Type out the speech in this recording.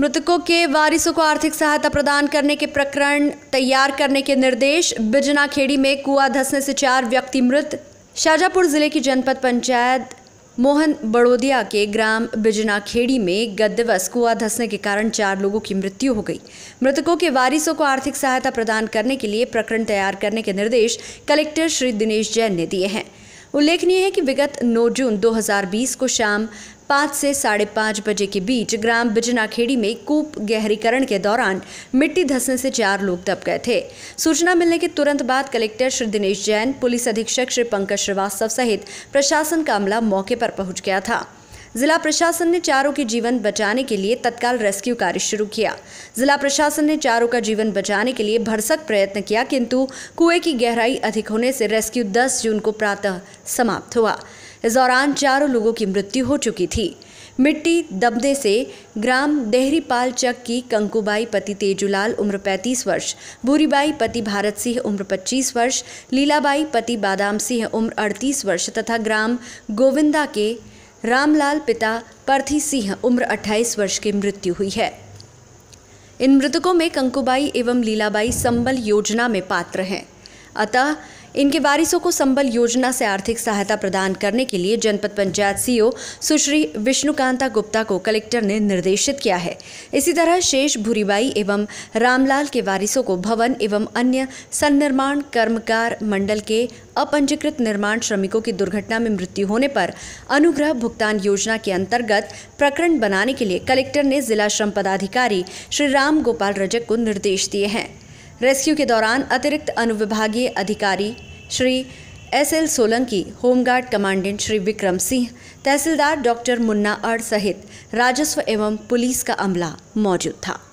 मृतकों के वारिसों को आर्थिक सहायता प्रदान करने के प्रकरण तैयार करने के निर्देश बिजना खेड़ी में कुआ धसने से चार व्यक्ति मृत शाजापुर जिले की जनपद पंचायत मोहन बड़ोदिया के ग्राम बिजना खेड़ी में गत दिवस कुआ धसने के कारण चार लोगों की मृत्यु हो गई मृतकों के वारिसों को आर्थिक सहायता प्रदान करने के लिए प्रकरण तैयार करने के निर्देश कलेक्टर श्री दिनेश जैन ने दिए हैं उल्लेखनीय है कि विगत 9 जून 2020 को शाम पाँच से साढ़े पाँच बजे के बीच ग्राम बिजनाखेड़ी में कूप गहरीकरण के दौरान मिट्टी धंसने से चार लोग दब गए थे सूचना मिलने के तुरंत बाद कलेक्टर श्री दिनेश जैन पुलिस अधीक्षक श्री पंकज श्रीवास्तव सहित प्रशासन का अमला मौके पर पहुंच गया था जिला प्रशासन ने चारों के जीवन बचाने के लिए तत्काल रेस्क्यू कार्य शुरू किया जिला प्रशासन ने चारों का जीवन बचाने के लिए भरसक प्रयत्न किया किंतु कुएं की गहराई अधिक होने से रेस्क्यू 10 जून को प्रातः समाप्त हुआ इस दौरान चारों लोगों की मृत्यु हो चुकी थी मिट्टी दबने से ग्राम देहरीपाल चक की कंकुबाई पति तेजूलाल उम्र 35 वर्ष बूरीबाई पति भारत सिंह उम्र 25 वर्ष लीलाबाई पति बादाम सिंह उम्र 38 वर्ष तथा ग्राम गोविंदा के रामलाल पिता परथी सिंह उम्र 28 वर्ष की मृत्यु हुई है इन मृतकों में कंकुबाई एवं लीलाबाई संबल योजना में पात्र हैं अतः इनके वारिसों को संबल योजना से आर्थिक सहायता प्रदान करने के लिए जनपद पंचायत सीओ सुश्री विष्णुकांता गुप्ता को कलेक्टर ने निर्देशित किया है इसी तरह शेष भूरीबाई एवं रामलाल के वारिसों को भवन एवं अन्य सन्निर्माण कर्मकार मंडल के अपंजीकृत निर्माण श्रमिकों की दुर्घटना में मृत्यु होने पर अनुग्रह भुगतान योजना के अंतर्गत प्रकरण बनाने के लिए कलेक्टर ने जिला श्रम पदाधिकारी श्री राम गोपाल रजक को निर्देश दिए हैं रेस्क्यू के दौरान अतिरिक्त अनुविभागीय अधिकारी Shri S L Solanki home guard commandant Shri Vikram Singh तहसीलदार डॉक्टर मुन्ना अड़ सहित राजस्व एवं पुलिस का अमला मौजूद था